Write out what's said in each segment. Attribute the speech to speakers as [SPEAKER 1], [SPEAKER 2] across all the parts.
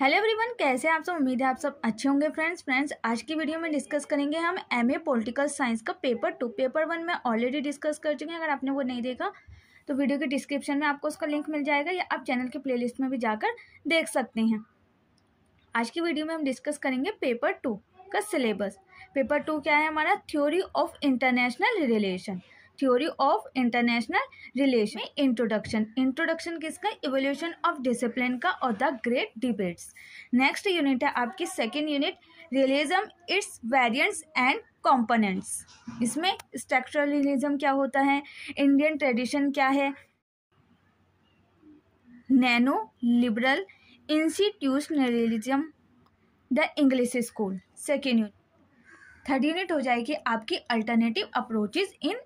[SPEAKER 1] hello everyone कैसे आप सब उम्मीद है आप सब अच्छे होंगे फ्रेंड्स फ्रेंड्स आज की वीडियो में डिस्कस करेंगे हम एमए पॉलिटिकल साइंस का पेपर टू पेपर वन में ऑलरेडी डिस्कस कर चुके हैं अगर आपने वो नहीं देखा तो वीडियो के डिस्क्रिप्शन में आपको उसका लिंक मिल जाएगा या आप चैनल के प्ले में भी जाकर देख सकते हैं आज की वीडियो में हम डिस्कस करेंगे पेपर टू का सिलेबस पेपर टू क्या है हमारा theory of international relation theory of international relation introduction introduction किसका इवोल्यूशन ऑफ डिसिप्लिन का और the great debates next unit है आपकी second unit realism its variants and components इसमें स्ट्रक्चरल रियलिज्म क्या होता है इंडियन ट्रेडिशन क्या है neo liberal institutionalism the English school second unit third unit हो जाएगी आपकी alternative approaches in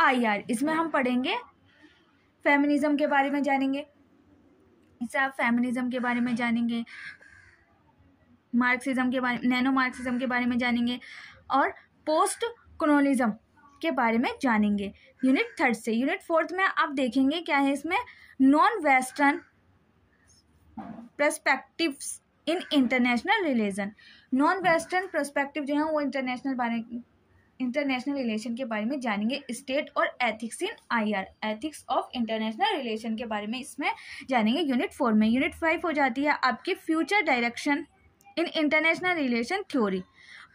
[SPEAKER 1] I R इसमें हम पढ़ेंगे फेमिनिज्म के बारे में जानेंगे इससे आप फेमिनिज़म के बारे में जानेंगे मार्क्सिज्म के बारे नैनो मार्क्सिज्म के बारे में जानेंगे और पोस्ट क्रोनलिज्म के बारे में जानेंगे यूनिट थर्ड से यूनिट फोर्थ में आप देखेंगे क्या है इसमें non western perspectives in international relation non western perspective जो है वो इंटरनेशनल बारे इंटरनेशनल रिलेशन के बारे में जानेंगे स्टेट और ethics in IR ethics of international relation के बारे में इसमें जानेंगे यूनिट फोर में यूनिट फाइव हो जाती है आपकी future direction in international relation theory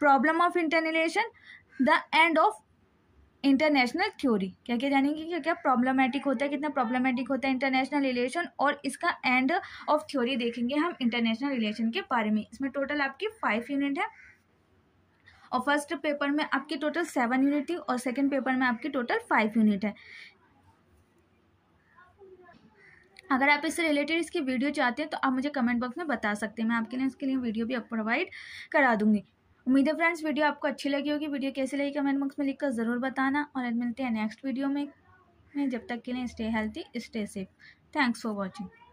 [SPEAKER 1] problem of relation the end of international theory क्या क्या जानेंगे क्या क्या प्रॉब्लमेटिक होता है कितना प्रॉब्लमेटिक होता है इंटरनेशनल रिलेशन और इसका एंड ऑफ थ्योरी देखेंगे हम इंटरनेशनल रिलेशन के बारे में इसमें टोटल आपकी फाइव यूनिट है और फर्स्ट पेपर में आपकी टोटल सेवन यूनिट थी और सेकेंड पेपर में आपकी टोटल फाइव यूनिट है अगर आप इससे रिलेटेड इसकी वीडियो चाहते हैं तो आप मुझे कमेंट बॉक्स में बता सकते हैं मैं आपके लिए इसके लिए वीडियो भी प्रोवाइड करा दूंगी उम्मीद है फ्रेंड्स वीडियो आपको अच्छी लगी होगी वीडियो कैसी लगी कमेंट बॉक्स में लिखकर ज़रूर बताना और मिलते हैं नेक्स्ट वीडियो में जब तक के लिए stay healthy stay safe thanks for watching